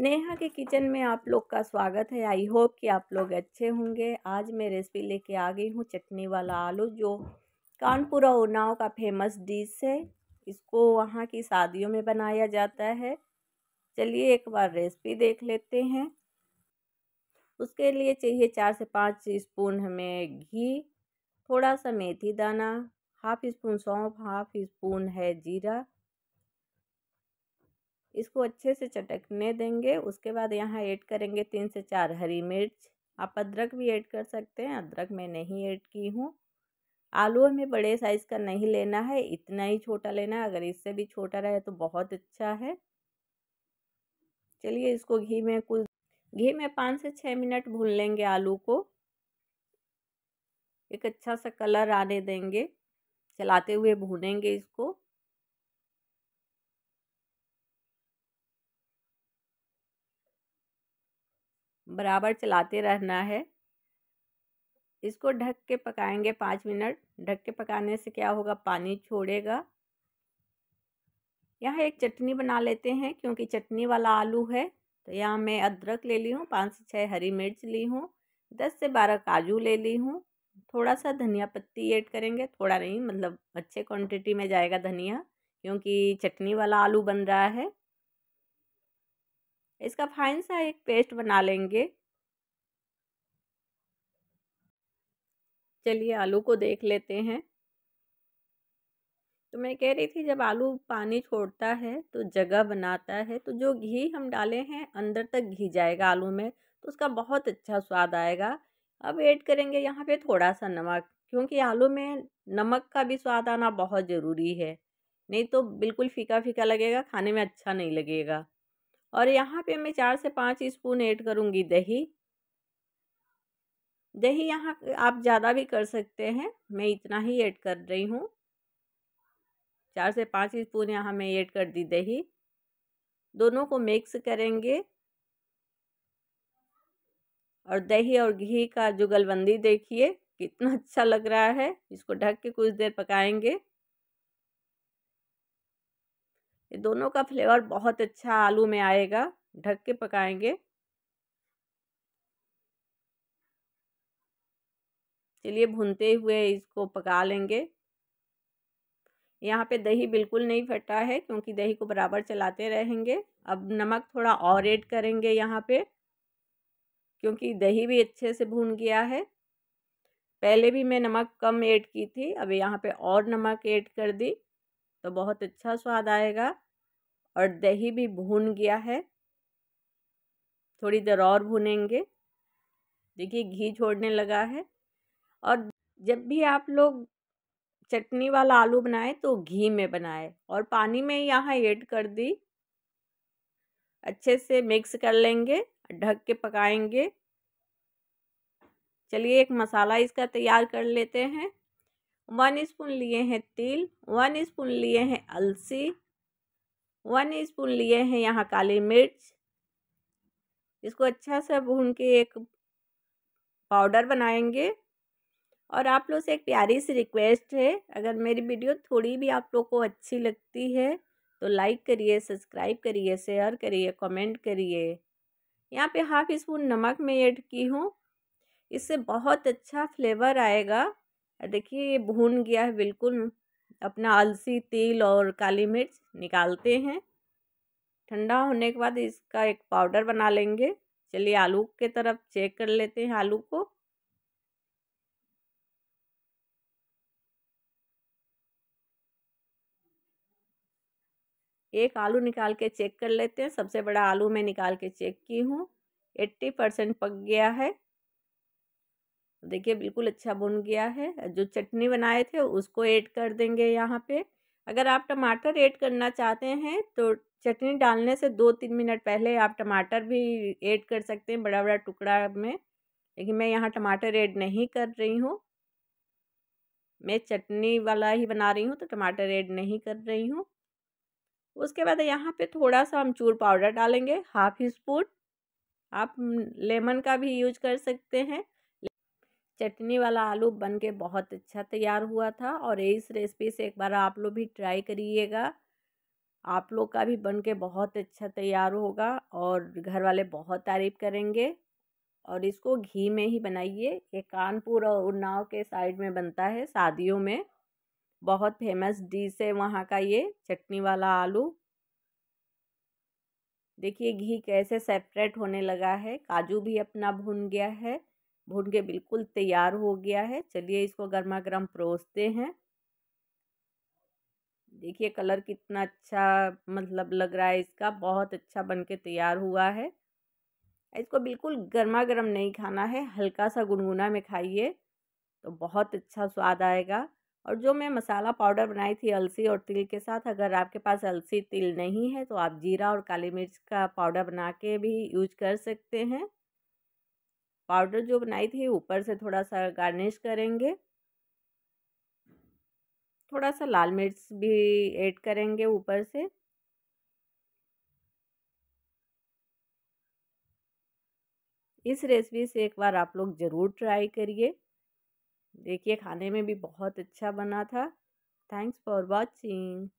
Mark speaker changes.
Speaker 1: नेहा के किचन में आप लोग का स्वागत है आई होप कि आप लोग अच्छे होंगे आज मैं रेसिपी लेके आ गई हूँ चटनी वाला आलू जो कानपुर और उन्नाव का फेमस डिश है इसको वहाँ की शादियों में बनाया जाता है चलिए एक बार रेसिपी देख लेते हैं उसके लिए चाहिए चार से पाँच स्पून हमें घी थोड़ा सा मेथी दाना हाफ स्पून सौंफ हाफ स्पून है जीरा इसको अच्छे से चटकने देंगे उसके बाद यहाँ ऐड करेंगे तीन से चार हरी मिर्च आप अदरक भी ऐड कर सकते हैं अदरक मैं नहीं ऐड की हूँ आलू हमें बड़े साइज़ का नहीं लेना है इतना ही छोटा लेना है अगर इससे भी छोटा रहे तो बहुत अच्छा है चलिए इसको घी में कुछ घी में पाँच से छः मिनट भून लेंगे आलू को एक अच्छा सा कलर आने देंगे चलाते हुए भूनेंगे इसको बराबर चलाते रहना है इसको ढक के पकाएंगे पाँच मिनट ढक के पकाने से क्या होगा पानी छोड़ेगा यहाँ एक चटनी बना लेते हैं क्योंकि चटनी वाला आलू है तो यहाँ मैं अदरक ले ली हूँ पाँच से छः हरी मिर्च ली हूँ दस से बारह काजू ले ली हूँ थोड़ा सा धनिया पत्ती ऐड करेंगे थोड़ा नहीं मतलब अच्छे क्वांटिटी में जाएगा धनिया क्योंकि चटनी वाला आलू बन रहा है इसका फाइन सा एक पेस्ट बना लेंगे चलिए आलू को देख लेते हैं तो मैं कह रही थी जब आलू पानी छोड़ता है तो जगह बनाता है तो जो घी हम डाले हैं अंदर तक घी जाएगा आलू में तो उसका बहुत अच्छा स्वाद आएगा अब ऐड करेंगे यहाँ पे थोड़ा सा नमक क्योंकि आलू में नमक का भी स्वाद आना बहुत ज़रूरी है नहीं तो बिल्कुल फीका फीका लगेगा खाने में अच्छा नहीं लगेगा और यहाँ पे मैं चार से पाँच स्पून ऐड करूँगी दही दही यहाँ आप ज़्यादा भी कर सकते हैं मैं इतना ही ऐड कर रही हूँ चार से पाँच स्पून यहाँ मैं ऐड कर दी दही दोनों को मिक्स करेंगे और दही और घी का जुगलबंदी देखिए कितना अच्छा लग रहा है इसको ढक के कुछ देर पकाएंगे ये दोनों का फ्लेवर बहुत अच्छा आलू में आएगा ढक के पकाएंगे चलिए भूनते हुए इसको पका लेंगे यहाँ पे दही बिल्कुल नहीं फटा है क्योंकि दही को बराबर चलाते रहेंगे अब नमक थोड़ा और ऐड करेंगे यहाँ पे क्योंकि दही भी अच्छे से भून गया है पहले भी मैं नमक कम ऐड की थी अब यहाँ पे और नमक ऐड कर दी तो बहुत अच्छा स्वाद आएगा और दही भी भून गया है थोड़ी देर और भूनेंगे देखिए घी छोड़ने लगा है और जब भी आप लोग चटनी वाला आलू बनाए तो घी में बनाए और पानी में यहाँ ऐड कर दी अच्छे से मिक्स कर लेंगे ढक के पकाएंगे चलिए एक मसाला इसका तैयार कर लेते हैं वन स्पून लिए हैं तिल वन स्पून लिए हैं अलसी वन स्पून लिए हैं यहाँ काली मिर्च इसको अच्छा सा भून के एक पाउडर बनाएंगे और आप लोग से एक प्यारी सी रिक्वेस्ट है अगर मेरी वीडियो थोड़ी भी आप लोग को अच्छी लगती है तो लाइक करिए सब्सक्राइब करिए शेयर करिए कमेंट करिए यहाँ पे हाफ स्पून नमक मैं ऐड की हूँ इससे बहुत अच्छा फ्लेवर आएगा देखिए ये भून गया है बिल्कुल अपना अलसी तेल और काली मिर्च निकालते हैं ठंडा होने के बाद इसका एक पाउडर बना लेंगे चलिए आलू के तरफ चेक कर लेते हैं आलू को एक आलू निकाल के चेक कर लेते हैं सबसे बड़ा आलू मैं निकाल के चेक की हूँ एट्टी परसेंट पक गया है देखिए बिल्कुल अच्छा बुन गया है जो चटनी बनाए थे उसको ऐड कर देंगे यहाँ पे अगर आप टमाटर ऐड करना चाहते हैं तो चटनी डालने से दो तीन मिनट पहले आप टमाटर भी ऐड कर सकते हैं बड़ा बड़ा टुकड़ा में लेकिन मैं यहाँ टमाटर ऐड नहीं कर रही हूँ मैं चटनी वाला ही बना रही हूँ तो टमाटर ऐड नहीं कर रही हूँ उसके बाद यहाँ पे थोड़ा सा अमचूर पाउडर डालेंगे हाफ स्पून आप लेमन का भी यूज कर सकते हैं चटनी वाला आलू बन के बहुत अच्छा तैयार हुआ था और इस रेसिपी से एक बार आप लोग भी ट्राई करिएगा आप लोग का भी बन के बहुत अच्छा तैयार होगा और घर वाले बहुत तारीफ़ करेंगे और इसको घी में ही बनाइए ये कानपुर और उन्नाव के साइड में बनता है शादियों में बहुत फेमस डिश है वहाँ का ये चटनी वाला आलू देखिए घी कैसे सेपरेट होने लगा है काजू भी अपना भुन गया है भून के बिल्कुल तैयार हो गया है चलिए इसको गर्मा गर्म परोसते हैं देखिए कलर कितना अच्छा मतलब लग रहा है इसका बहुत अच्छा बन के तैयार हुआ है इसको बिल्कुल गर्मा गर्म नहीं खाना है हल्का सा गुनगुना में खाइए तो बहुत अच्छा स्वाद आएगा और जो मैं मसाला पाउडर बनाई थी अलसी और तिल के साथ अगर आपके पास अलसी तिल नहीं है तो आप जीरा और काली मिर्च का पाउडर बना के भी यूज कर सकते हैं पाउडर जो बनाई थी ऊपर से थोड़ा सा गार्निश करेंगे थोड़ा सा लाल मिर्च भी ऐड करेंगे ऊपर से इस रेसिपी से एक बार आप लोग ज़रूर ट्राई करिए देखिए खाने में भी बहुत अच्छा बना था थैंक्स फॉर वॉचिंग